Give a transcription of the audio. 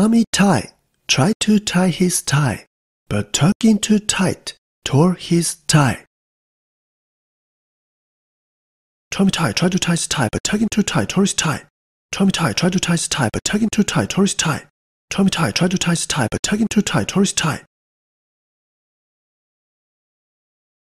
Tommy Tie tried to tie his tie, but tucking too tight tore his tie. Tommy Tie tried to tie his tie, but tucking too tight tore his tie. Tommy Tie tried to tie his tie, but tucking too tight tore his tie. Tommy Tie tried to tie his tie, but tucking too tight tore his tie.